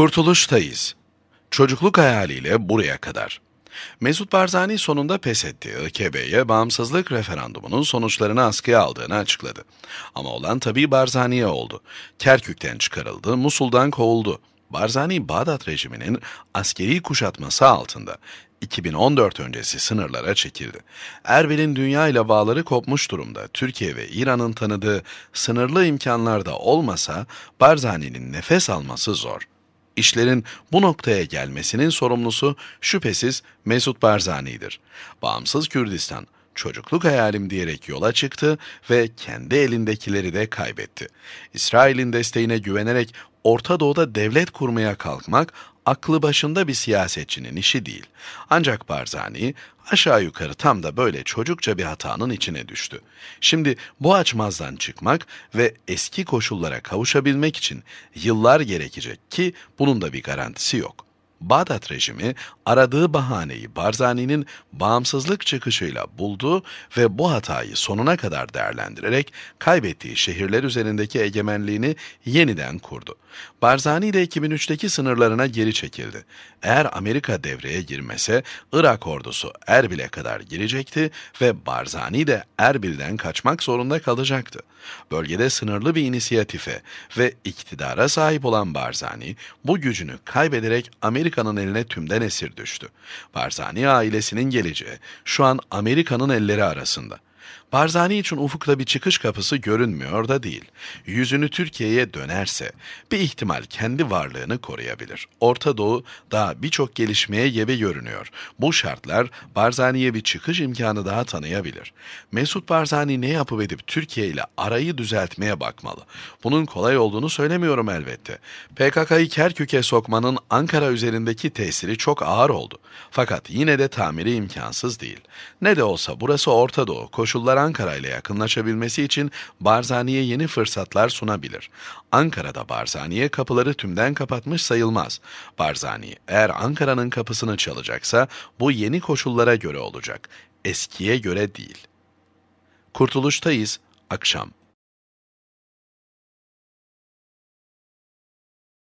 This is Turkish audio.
Kurtuluştayız. Çocukluk hayaliyle buraya kadar. Mesut Barzani sonunda pes etti. ÖKB'ye bağımsızlık referandumunun sonuçlarını askıya aldığını açıkladı. Ama olan tabii Barzani'ye oldu. Kerkük'ten çıkarıldı, Musul'dan kovuldu. Barzani Bağdat rejiminin askeri kuşatması altında 2014 öncesi sınırlara çekildi. Erbil'in dünya ile bağları kopmuş durumda. Türkiye ve İran'ın tanıdığı sınırlı imkanlarda olmasa Barzani'nin nefes alması zor. İşlerin bu noktaya gelmesinin sorumlusu şüphesiz Mesut Barzani'dir. Bağımsız Kürdistan, çocukluk hayalim diyerek yola çıktı ve kendi elindekileri de kaybetti. İsrail'in desteğine güvenerek Orta Doğu'da devlet kurmaya kalkmak aklı başında bir siyasetçinin işi değil. Ancak Barzani aşağı yukarı tam da böyle çocukça bir hatanın içine düştü. Şimdi bu açmazdan çıkmak ve eski koşullara kavuşabilmek için yıllar gerekecek ki bunun da bir garantisi yok.'' Bağdat rejimi aradığı bahaneyi Barzani'nin bağımsızlık çıkışıyla buldu ve bu hatayı sonuna kadar değerlendirerek kaybettiği şehirler üzerindeki egemenliğini yeniden kurdu. Barzani de 2003'teki sınırlarına geri çekildi. Eğer Amerika devreye girmese Irak ordusu Erbil'e kadar girecekti ve Barzani de Erbil'den kaçmak zorunda kalacaktı. Bölgede sınırlı bir inisiyatife ve iktidara sahip olan Barzani bu gücünü kaybederek Amerika Amerika'nın eline tümden esir düştü. Barzani ailesinin geleceği şu an Amerika'nın elleri arasında. Barzani için ufukta bir çıkış kapısı görünmüyor da değil. Yüzünü Türkiye'ye dönerse bir ihtimal kendi varlığını koruyabilir. Orta Doğu daha birçok gelişmeye gebe görünüyor. Bu şartlar Barzani'ye bir çıkış imkanı daha tanıyabilir. Mesut Barzani ne yapıp edip Türkiye ile arayı düzeltmeye bakmalı. Bunun kolay olduğunu söylemiyorum elbette. PKK'yı Kerkük'e sokmanın Ankara üzerindeki tesiri çok ağır oldu. Fakat yine de tamiri imkansız değil. Ne de olsa burası Orta Doğu, koşu koşullar Ankara ile yakınlaşabilmesi için Barzani'ye yeni fırsatlar sunabilir. Ankara'da Barzani'ye kapıları tümden kapatmış sayılmaz. Barzani eğer Ankara'nın kapısını çalacaksa bu yeni koşullara göre olacak, eskiye göre değil. Kurtuluştayız, akşam.